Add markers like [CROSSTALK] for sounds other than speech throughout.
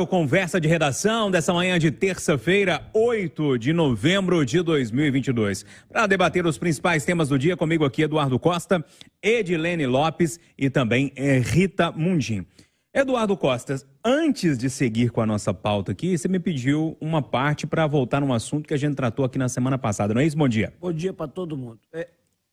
O Conversa de Redação dessa manhã de terça-feira, 8 de novembro de 2022. Para debater os principais temas do dia, comigo aqui Eduardo Costa, Edilene Lopes e também eh, Rita Mundim. Eduardo Costa, antes de seguir com a nossa pauta aqui, você me pediu uma parte para voltar num assunto que a gente tratou aqui na semana passada, não é isso? Bom dia. Bom dia para todo mundo. É,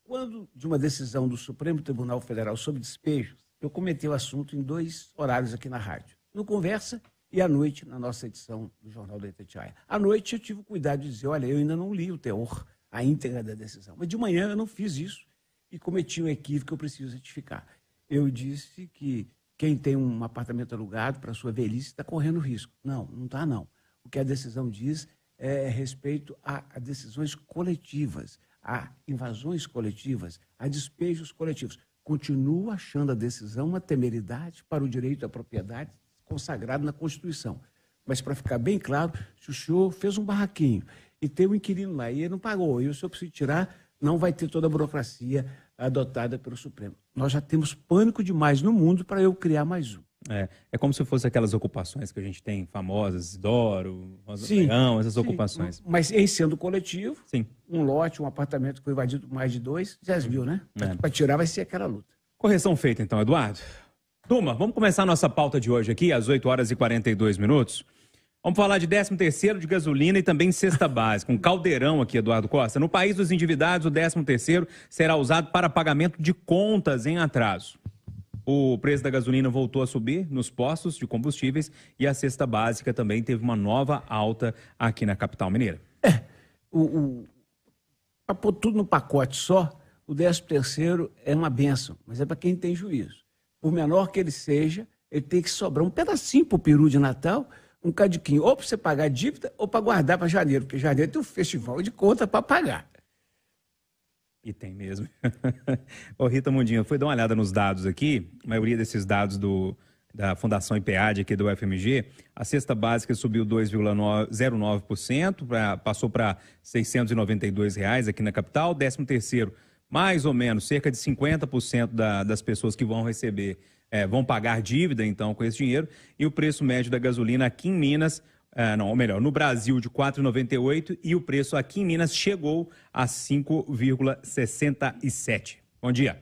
quando de uma decisão do Supremo Tribunal Federal sobre despejos, eu comentei o assunto em dois horários aqui na rádio. No Conversa e à noite, na nossa edição do Jornal da Itatiaia. À noite eu tive o cuidado de dizer, olha, eu ainda não li o teor, a íntegra da decisão. Mas de manhã eu não fiz isso e cometi um equívoco que eu preciso certificar. Eu disse que quem tem um apartamento alugado para sua velhice está correndo risco. Não, não está não. O que a decisão diz é respeito a, a decisões coletivas, a invasões coletivas, a despejos coletivos. Continuo achando a decisão uma temeridade para o direito à propriedade consagrado na Constituição. Mas para ficar bem claro, se o senhor fez um barraquinho e tem um inquilino lá e ele não pagou, e o senhor precisa tirar, não vai ter toda a burocracia adotada pelo Supremo. Nós já temos pânico demais no mundo para eu criar mais um. É, é como se fosse aquelas ocupações que a gente tem, famosas, Doro, Leão, essas sim, ocupações. Mas em sendo coletivo, sim. um lote, um apartamento que foi invadido mais de dois, já viu, né? É. Para tirar vai ser aquela luta. Correção feita então, Eduardo. Duma, vamos começar nossa pauta de hoje aqui, às 8 horas e 42 minutos. Vamos falar de 13 terceiro de gasolina e também cesta [LAUGHS] básica, um caldeirão aqui, Eduardo Costa. No país dos endividados, o 13 terceiro será usado para pagamento de contas em atraso. O preço da gasolina voltou a subir nos postos de combustíveis e a cesta básica também teve uma nova alta aqui na capital mineira. É, o, o, pôr tudo no pacote só, o 13 terceiro é uma benção, mas é para quem tem juízo por menor que ele seja, ele tem que sobrar um pedacinho para o peru de Natal, um cadiquinho, ou para você pagar a dívida, ou para guardar para janeiro, porque janeiro tem um festival de conta para pagar. E tem mesmo. [LAUGHS] Ô, Rita Mundinho, eu fui dar uma olhada nos dados aqui, a maioria desses dados do, da Fundação IPAD aqui do UFMG, a cesta básica subiu 2,09%, passou para R$ 692 reais aqui na capital, décimo terceiro mais ou menos cerca de 50% da, das pessoas que vão receber é, vão pagar dívida, então, com esse dinheiro. E o preço médio da gasolina aqui em Minas, é, não, ou melhor, no Brasil, de 4,98 e o preço aqui em Minas chegou a 5,67. Bom dia.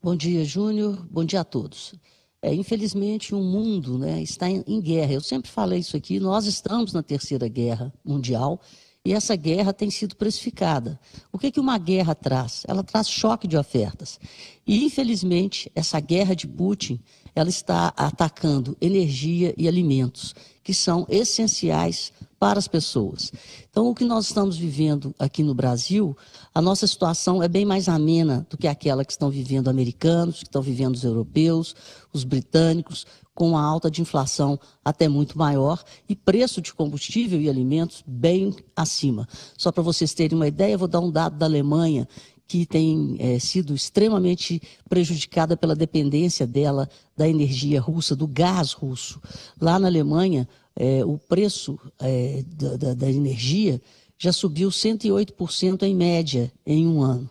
Bom dia, Júnior. Bom dia a todos. É, infelizmente, o mundo né, está em, em guerra. Eu sempre falei isso aqui. Nós estamos na Terceira Guerra Mundial e essa guerra tem sido precificada. O que, que uma guerra traz? Ela traz choque de ofertas. E, infelizmente, essa guerra de Putin ela está atacando energia e alimentos, que são essenciais para as pessoas. Então, o que nós estamos vivendo aqui no Brasil, a nossa situação é bem mais amena do que aquela que estão vivendo americanos, que estão vivendo os europeus, os britânicos, com a alta de inflação até muito maior e preço de combustível e alimentos bem acima. Só para vocês terem uma ideia, vou dar um dado da Alemanha, que tem é, sido extremamente prejudicada pela dependência dela da energia russa, do gás russo. Lá na Alemanha, é, o preço é, da, da, da energia já subiu 108% em média em um ano.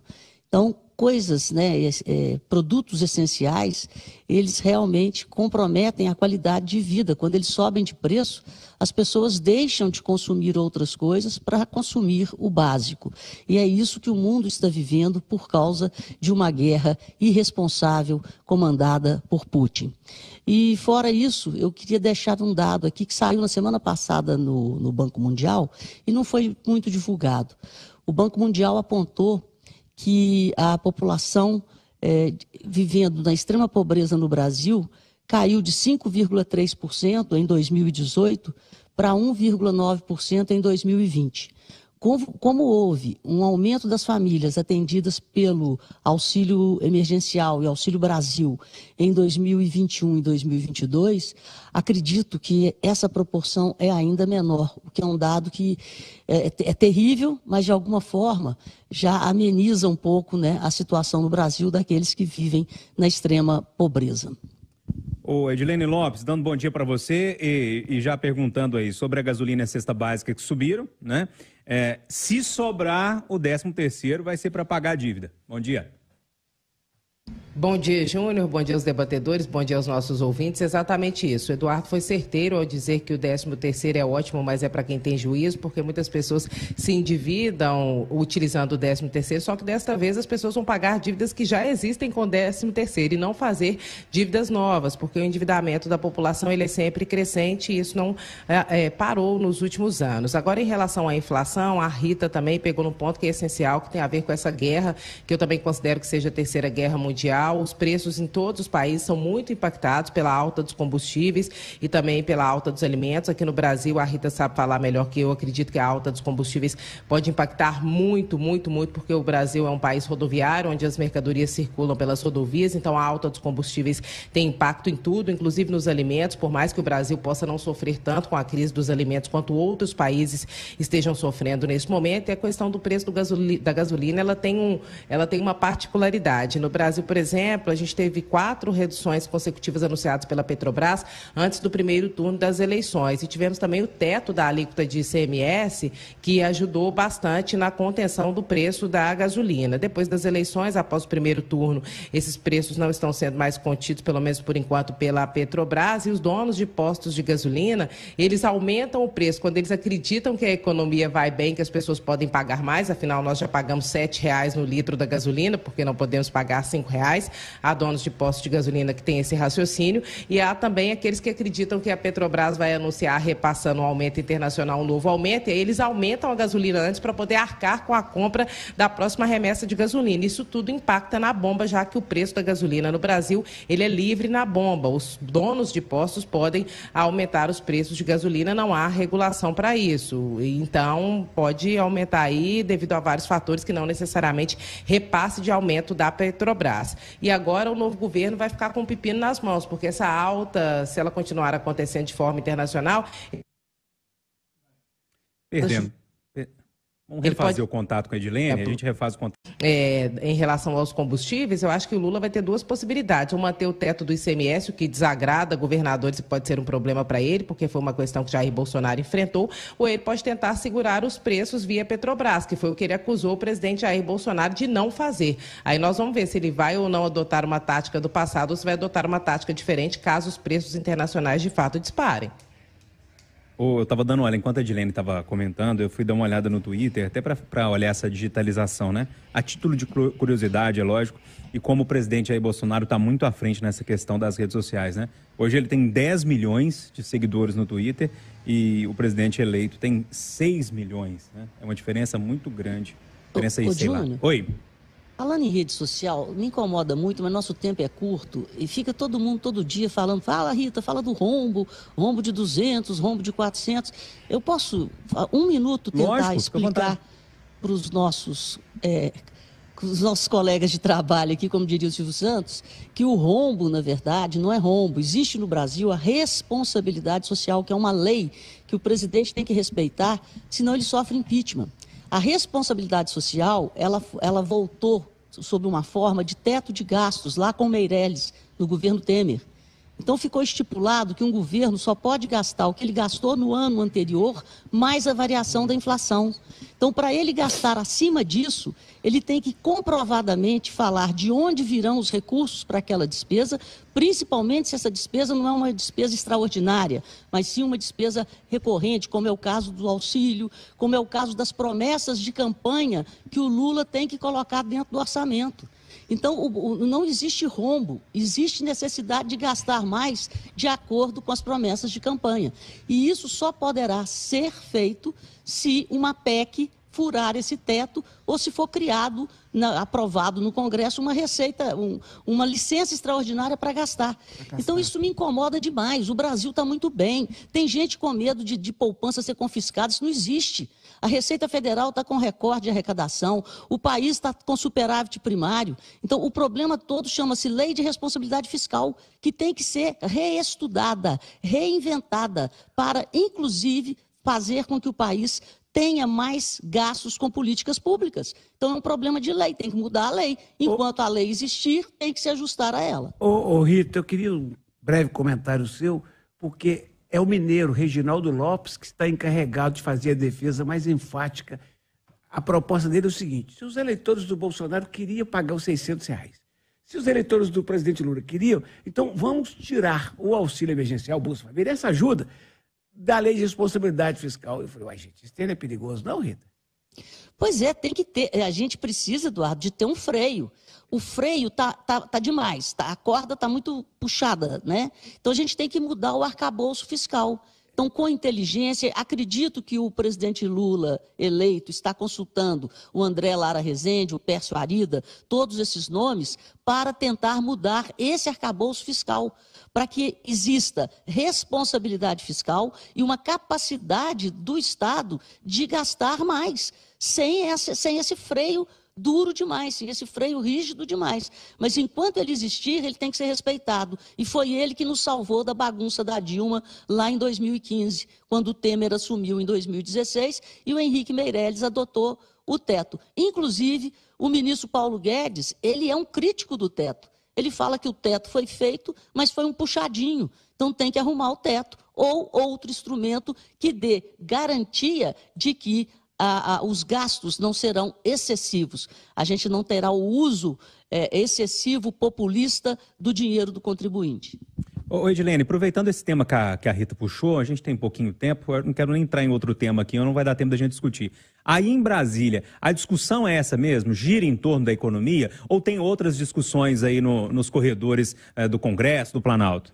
Então, coisas, né, é, é, produtos essenciais, eles realmente comprometem a qualidade de vida. Quando eles sobem de preço, as pessoas deixam de consumir outras coisas para consumir o básico. E é isso que o mundo está vivendo por causa de uma guerra irresponsável comandada por Putin. E fora isso, eu queria deixar um dado aqui que saiu na semana passada no, no Banco Mundial e não foi muito divulgado. O Banco Mundial apontou que a população é, vivendo na extrema pobreza no Brasil caiu de 5,3% em 2018 para 1,9% em 2020. Como, como, houve um aumento das famílias atendidas pelo auxílio emergencial e auxílio Brasil em 2021 e 2022, acredito que essa proporção é ainda menor, o que é um dado que é, é, é terrível, mas de alguma forma já ameniza um pouco né, a situação no Brasil daqueles que vivem na extrema pobreza. Ô Edilene Lopes, dando bom dia para você e, e, já perguntando aí sobre a gasolina e a cesta básica que subiram, né? É, se sobrar o 13 terceiro, vai ser para pagar a dívida. Bom dia. Bom dia, Júnior. Bom dia aos debatedores, bom dia aos nossos ouvintes. Exatamente isso. O Eduardo foi certeiro ao dizer que o 13 é ótimo, mas é para quem tem juízo, porque muitas pessoas se endividam utilizando o 13 terceiro. só que desta vez as pessoas vão pagar dívidas que já existem com o 13 e não fazer dívidas novas, porque o endividamento da população ele é sempre crescente e isso não é, é, parou nos últimos anos. Agora, em relação à inflação, a Rita também pegou num ponto que é essencial, que tem a ver com essa guerra, que eu também considero que seja a Terceira Guerra Mundial, geral, os preços em todos os países são muito impactados pela alta dos combustíveis e também pela alta dos alimentos. Aqui no Brasil, a Rita sabe falar melhor que eu, acredito que a alta dos combustíveis pode impactar muito, muito, muito, porque o Brasil é um país rodoviário, onde as mercadorias circulam pelas rodovias, então a alta dos combustíveis tem impacto em tudo, inclusive nos alimentos, por mais que o Brasil possa não sofrer tanto com a crise dos alimentos quanto outros países estejam sofrendo nesse momento. E é a questão do preço do gasolina, da gasolina, ela tem, um, ela tem uma particularidade. No Brasil, por exemplo, exemplo, a gente teve quatro reduções consecutivas anunciadas pela Petrobras antes do primeiro turno das eleições. E tivemos também o teto da alíquota de ICMS, que ajudou bastante na contenção do preço da gasolina. Depois das eleições, após o primeiro turno, esses preços não estão sendo mais contidos, pelo menos por enquanto, pela Petrobras. E os donos de postos de gasolina, eles aumentam o preço quando eles acreditam que a economia vai bem, que as pessoas podem pagar mais. Afinal, nós já pagamos R$ reais no litro da gasolina, porque não podemos pagar R$ reais reais. Há donos de postos de gasolina que têm esse raciocínio e há também aqueles que acreditam que a Petrobras vai anunciar repassando um aumento internacional, um novo aumento, e aí eles aumentam a gasolina antes para poder arcar com a compra da próxima remessa de gasolina. Isso tudo impacta na bomba, já que o preço da gasolina no Brasil ele é livre na bomba. Os donos de postos podem aumentar os preços de gasolina, não há regulação para isso. Então, pode aumentar aí devido a vários fatores que não necessariamente repasse de aumento da Petrobras. E agora o novo governo vai ficar com o pepino nas mãos, porque essa alta, se ela continuar acontecendo de forma internacional. Perdemos. Vamos refazer pode... o contato com a Edilene, é, a gente refaz o contato. É, em relação aos combustíveis, eu acho que o Lula vai ter duas possibilidades. Ou manter o teto do ICMS, o que desagrada governadores e pode ser um problema para ele, porque foi uma questão que Jair Bolsonaro enfrentou, ou ele pode tentar segurar os preços via Petrobras, que foi o que ele acusou o presidente Jair Bolsonaro de não fazer. Aí nós vamos ver se ele vai ou não adotar uma tática do passado ou se vai adotar uma tática diferente caso os preços internacionais de fato disparem eu estava dando olha, enquanto a Edilene estava comentando, eu fui dar uma olhada no Twitter, até para olhar essa digitalização, né? A título de curiosidade, é lógico, e como o presidente Jair Bolsonaro está muito à frente nessa questão das redes sociais, né? Hoje ele tem 10 milhões de seguidores no Twitter e o presidente eleito tem 6 milhões, né? É uma diferença muito grande. Diferença aí, sei Júnior, lá. Oi. Falando em rede social, me incomoda muito, mas nosso tempo é curto e fica todo mundo todo dia falando: fala Rita, fala do rombo, rombo de 200, rombo de 400. Eu posso, um minuto, tentar Lógico, explicar para os nossos, é, os nossos colegas de trabalho aqui, como diria o Silvio Santos, que o rombo, na verdade, não é rombo. Existe no Brasil a responsabilidade social, que é uma lei que o presidente tem que respeitar, senão ele sofre impeachment. A responsabilidade social, ela, ela voltou sob uma forma de teto de gastos, lá com Meirelles, no governo Temer. Então ficou estipulado que um governo só pode gastar o que ele gastou no ano anterior mais a variação da inflação. Então, para ele gastar acima disso, ele tem que comprovadamente falar de onde virão os recursos para aquela despesa, principalmente se essa despesa não é uma despesa extraordinária, mas sim uma despesa recorrente, como é o caso do auxílio, como é o caso das promessas de campanha que o Lula tem que colocar dentro do orçamento. Então, o, o, não existe rombo, existe necessidade de gastar mais de acordo com as promessas de campanha. E isso só poderá ser feito se uma PEC furar esse teto ou se for criado, na, aprovado no Congresso, uma receita, um, uma licença extraordinária para gastar. gastar. Então isso me incomoda demais. O Brasil está muito bem. Tem gente com medo de, de poupança ser confiscada. Isso não existe. A Receita Federal está com recorde de arrecadação, o país está com superávit primário. Então, o problema todo chama-se lei de responsabilidade fiscal, que tem que ser reestudada, reinventada, para, inclusive, fazer com que o país tenha mais gastos com políticas públicas. Então é um problema de lei, tem que mudar a lei. Enquanto ô, a lei existir, tem que se ajustar a ela. Ô, ô, Rita, eu queria um breve comentário seu, porque é o mineiro Reginaldo Lopes que está encarregado de fazer a defesa mais enfática. A proposta dele é o seguinte: se os eleitores do Bolsonaro queriam pagar os 600 reais, se os eleitores do presidente Lula queriam, então vamos tirar o auxílio emergencial, o Bolsa Família, essa ajuda da lei de responsabilidade fiscal. Eu falei, uai, gente, isso é perigoso, não, Rita? Pois é, tem que ter. Eh, a gente precisa, Eduardo, de ter um freio. O freio tá, tá, tá demais, tá? a corda tá muito puxada, né? Então a gente tem que mudar o arcabouço fiscal. Então, com inteligência, acredito que o presidente Lula eleito está consultando o André Lara Rezende, o Pércio Arida, todos esses nomes, para tentar mudar esse arcabouço fiscal para que exista responsabilidade fiscal e uma capacidade do Estado de gastar mais, sem esse, sem esse freio duro demais, sem esse freio rígido demais. Mas enquanto ele existir, ele tem que ser respeitado. E foi ele que nos salvou da bagunça da Dilma lá em 2015, quando o Temer assumiu em 2016 e o Henrique Meirelles adotou o teto. Inclusive, o ministro Paulo Guedes, ele é um crítico do teto ele fala que o teto foi feito, mas foi um puxadinho. Então tem que arrumar o teto ou outro instrumento que dê garantia de que a, a, os gastos não serão excessivos. A gente não terá o uso é, excessivo, populista do dinheiro do contribuinte. Ô, Edilene, aproveitando esse tema que a, que a Rita puxou, a gente tem pouquinho tempo, eu não quero nem entrar em outro tema aqui, não vai dar tempo da gente discutir. Aí em Brasília, a discussão é essa mesmo? Gira em torno da economia? Ou tem outras discussões aí no, nos corredores é, do Congresso, do Planalto?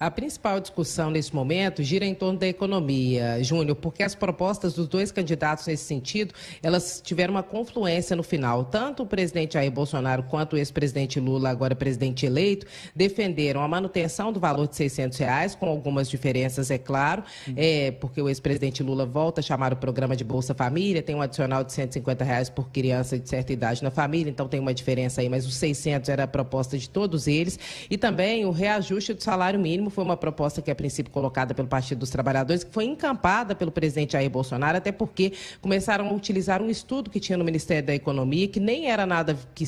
A principal discussão nesse momento gira em torno da economia, Júnior, porque as propostas dos dois candidatos nesse sentido, elas tiveram uma confluência no final. Tanto o presidente Jair Bolsonaro quanto o ex-presidente Lula, agora presidente eleito, defenderam a manutenção do valor de 600 reais, com algumas diferenças, é claro, é, porque o ex-presidente Lula volta a chamar o programa de Bolsa Família, tem um adicional de 150 reais por criança de certa idade na família, então tem uma diferença aí, mas os 600 era a proposta de todos eles, e também o reajuste do salário mínimo foi uma proposta que, a princípio, colocada pelo Partido dos Trabalhadores, que foi encampada pelo presidente Jair Bolsonaro, até porque começaram a utilizar um estudo que tinha no Ministério da Economia, que nem era nada que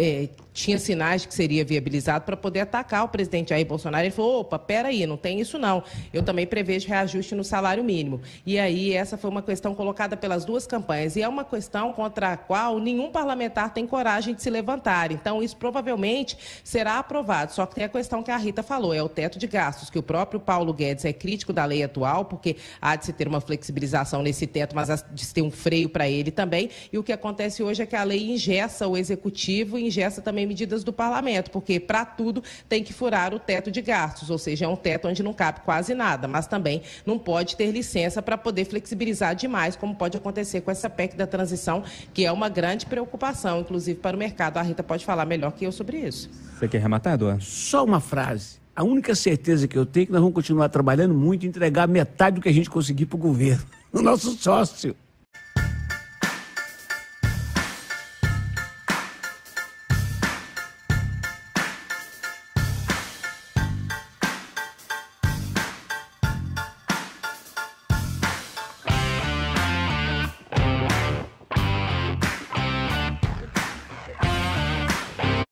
é, tinha sinais de que seria viabilizado para poder atacar o presidente Jair Bolsonaro. Ele falou: opa, peraí, não tem isso não. Eu também prevejo reajuste no salário mínimo. E aí, essa foi uma questão colocada pelas duas campanhas. E é uma questão contra a qual nenhum parlamentar tem coragem de se levantar. Então, isso provavelmente será aprovado. Só que tem a questão que a Rita falou: é o teto de gastos, que o próprio Paulo Guedes é crítico da lei atual, porque há de se ter uma flexibilização nesse teto, mas há de se ter um freio para ele também. E o que acontece hoje é que a lei ingessa o executivo ingesta também medidas do parlamento, porque para tudo tem que furar o teto de gastos, ou seja, é um teto onde não cabe quase nada, mas também não pode ter licença para poder flexibilizar demais, como pode acontecer com essa PEC da transição, que é uma grande preocupação, inclusive para o mercado. A Rita pode falar melhor que eu sobre isso. Você quer rematar, Eduardo? Só uma frase. A única certeza que eu tenho é que nós vamos continuar trabalhando muito e entregar metade do que a gente conseguir para o governo, [LAUGHS] o nosso sócio.